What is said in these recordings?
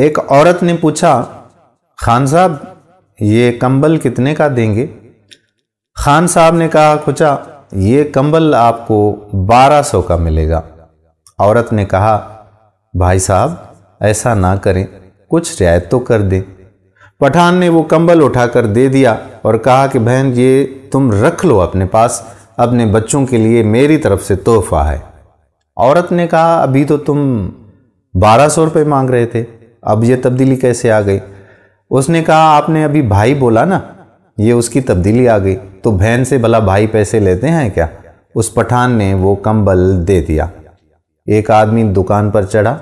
एक औरत ने पूछा खान साहब ये कंबल कितने का देंगे खान साहब ने कहा खुचा ये कंबल आपको 1200 का मिलेगा औरत ने कहा भाई साहब ऐसा ना करें कुछ रियायत तो कर दें पठान ने वो कंबल उठाकर दे दिया और कहा कि बहन ये तुम रख लो अपने पास अपने बच्चों के लिए मेरी तरफ से तोहफा है औरत ने कहा अभी तो तुम बारह सौ रुपये मांग रहे थे अब ये तब्दीली कैसे आ गई उसने कहा आपने अभी भाई बोला ना ये उसकी तब्दीली आ गई तो बहन से भला भाई पैसे लेते हैं क्या उस पठान ने वो कंबल दे दिया एक आदमी दुकान पर चढ़ा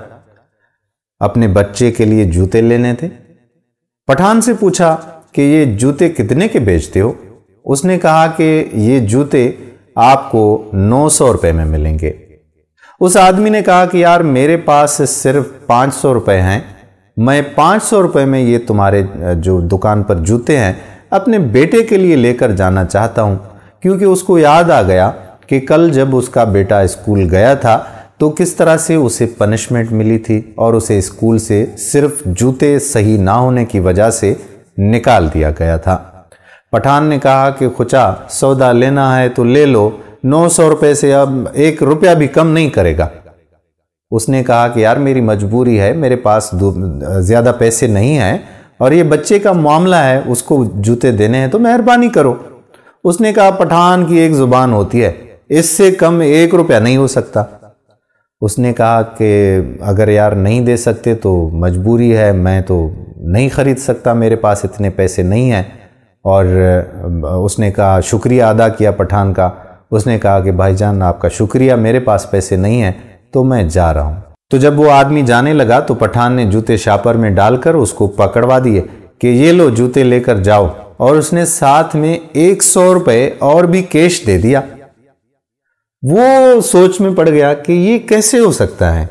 अपने बच्चे के लिए जूते लेने थे पठान से पूछा कि ये जूते कितने के बेचते हो उसने कहा कि ये जूते आपको नौ सौ रुपये में मिलेंगे उस आदमी ने कहा कि यार मेरे पास सिर्फ 500 सौ रुपये हैं मैं पाँच सौ रुपये में ये तुम्हारे जो दुकान पर जूते हैं अपने बेटे के लिए लेकर जाना चाहता हूँ क्योंकि उसको याद आ गया कि कल जब उसका बेटा स्कूल गया था तो किस तरह से उसे पनिशमेंट मिली थी और उसे स्कूल से सिर्फ जूते सही ना होने की वजह से निकाल दिया गया था पठान ने कहा कि खुचा सौदा लेना है तो ले लो नौ सौ रुपये से अब एक रुपया भी कम नहीं करेगा उसने कहा कि यार मेरी मजबूरी है मेरे पास ज़्यादा पैसे नहीं हैं और ये बच्चे का मामला है उसको जूते देने हैं तो मेहरबानी करो उसने कहा पठान की एक ज़ुबान होती है इससे कम एक रुपया नहीं हो सकता उसने कहा कि अगर यार नहीं दे सकते तो मजबूरी है मैं तो नहीं ख़रीद सकता मेरे पास इतने पैसे नहीं हैं और उसने कहा शुक्रिया अदा किया पठान का उसने कहा कि भाईजान आपका शुक्रिया मेरे पास पैसे नहीं हैं तो मैं जा रहा हूं तो जब वो आदमी जाने लगा तो पठान ने जूते शापर में डालकर उसको पकड़वा दिए कि ये लो जूते लेकर जाओ और उसने साथ में एक सौ रुपये और भी कैश दे दिया वो सोच में पड़ गया कि ये कैसे हो सकता है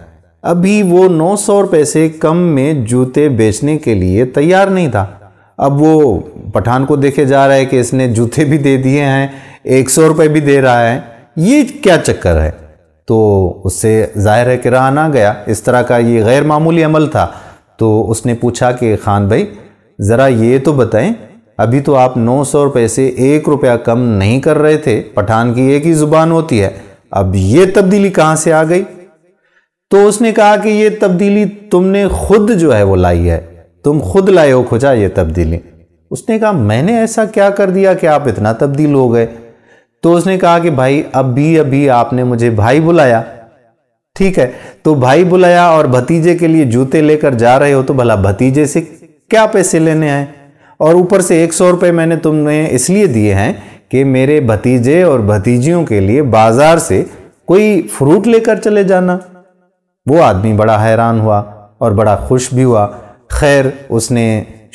अभी वो नौ सौ रुपये से कम में जूते बेचने के लिए तैयार नहीं था अब वो पठान को देखे जा रहा है कि इसने जूते भी दे दिए हैं एक सौ रुपये भी दे रहा है ये क्या चक्कर है तो उससे ज़ाहिर है कि रहा ना गया इस तरह का ये गैर मामूली अमल था तो उसने पूछा कि ख़ान भाई ज़रा ये तो बताएं अभी तो आप नौ सौ रुपये से एक रुपया कम नहीं कर रहे थे पठान की एक ही ज़ुबान होती है अब ये तब्दीली कहाँ से आ गई तो उसने कहा कि ये तब्दीली तुमने खुद जो है वो लाई है तुम खुद लाए हो खुजा ये तब्दीली उसने कहा मैंने ऐसा क्या कर दिया कि आप इतना तब्दील हो गए तो उसने कहा कि भाई अभी अभी आपने मुझे भाई बुलाया ठीक है तो भाई बुलाया और भतीजे के लिए जूते लेकर जा रहे हो तो भला भतीजे से क्या पैसे लेने आए और ऊपर से एक सौ रुपये मैंने तुमने इसलिए दिए हैं कि मेरे भतीजे और भतीजियों के लिए बाजार से कोई फ्रूट लेकर चले जाना वो आदमी बड़ा हैरान हुआ और बड़ा खुश भी हुआ खैर उसने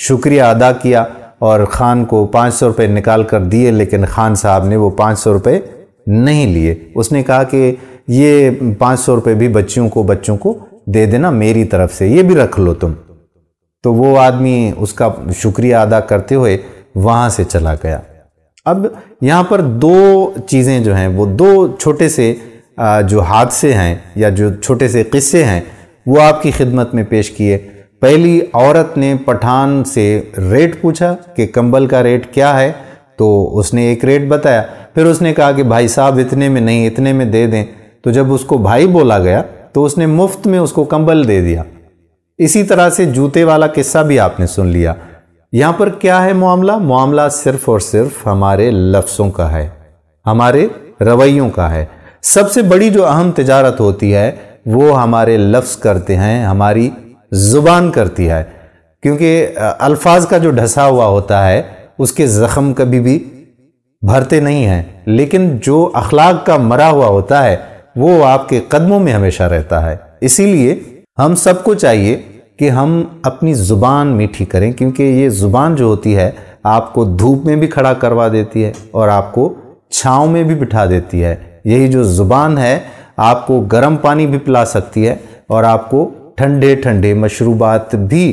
शुक्रिया अदा किया और ख़ान को पाँच सौ रुपये निकाल कर दिए लेकिन ख़ान साहब ने वो पाँच सौ रुपये नहीं लिए उसने कहा कि ये पाँच सौ रुपये भी बच्चियों को बच्चों को दे देना मेरी तरफ से ये भी रख लो तुम तो वो आदमी उसका शुक्रिया अदा करते हुए वहाँ से चला गया अब यहाँ पर दो चीज़ें जो हैं वो दो छोटे से जो हादसे हैं या जो छोटे से किस्से हैं वो आपकी खिदमत में पेश किए पहली औरत ने पठान से रेट पूछा कि कंबल का रेट क्या है तो उसने एक रेट बताया फिर उसने कहा कि भाई साहब इतने में नहीं इतने में दे दें तो जब उसको भाई बोला गया तो उसने मुफ्त में उसको कंबल दे दिया इसी तरह से जूते वाला किस्सा भी आपने सुन लिया यहाँ पर क्या है मामला मामला सिर्फ और सिर्फ हमारे लफ्सों का है हमारे रवैयों का है सबसे बड़ी जो अहम तजारत होती है वो हमारे लफ्स करते हैं हमारी ज़ुबान करती है क्योंकि अल्फाज का जो ढसा हुआ होता है उसके ज़ख़म कभी भी भरते नहीं हैं लेकिन जो अखलाक का मरा हुआ होता है वो आपके कदमों में हमेशा रहता है इसीलिए हम सबको चाहिए कि हम अपनी ज़ुबान मीठी करें क्योंकि ये ज़ुबान जो होती है आपको धूप में भी खड़ा करवा देती है और आपको छाँव में भी बिठा देती है यही जो ज़ुबान है आपको गर्म पानी भी पिला सकती है और आपको ठंडे ठंडे मशरूबात भी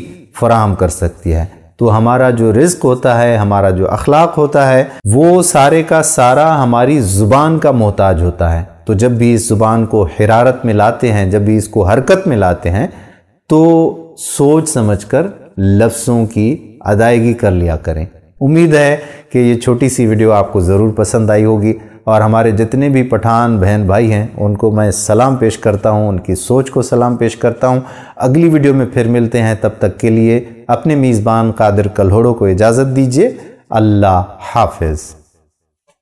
फराम कर सकती है तो हमारा जो रिस्क होता है हमारा जो अखलाक होता है वो सारे का सारा हमारी ज़ुबान का मोहताज होता है तो जब भी इस ज़ुबान को हरारत में लाते हैं जब भी इसको हरकत में लाते हैं तो सोच समझकर लफ्ज़ों की अदायगी कर लिया करें उम्मीद है कि ये छोटी सी वीडियो आपको ज़रूर पसंद आई होगी और हमारे जितने भी पठान बहन भाई हैं उनको मैं सलाम पेश करता हूँ उनकी सोच को सलाम पेश करता हूँ अगली वीडियो में फिर मिलते हैं तब तक के लिए अपने मेज़बान कादिर कल्होड़ों को इजाज़त दीजिए अल्लाह हाफिज़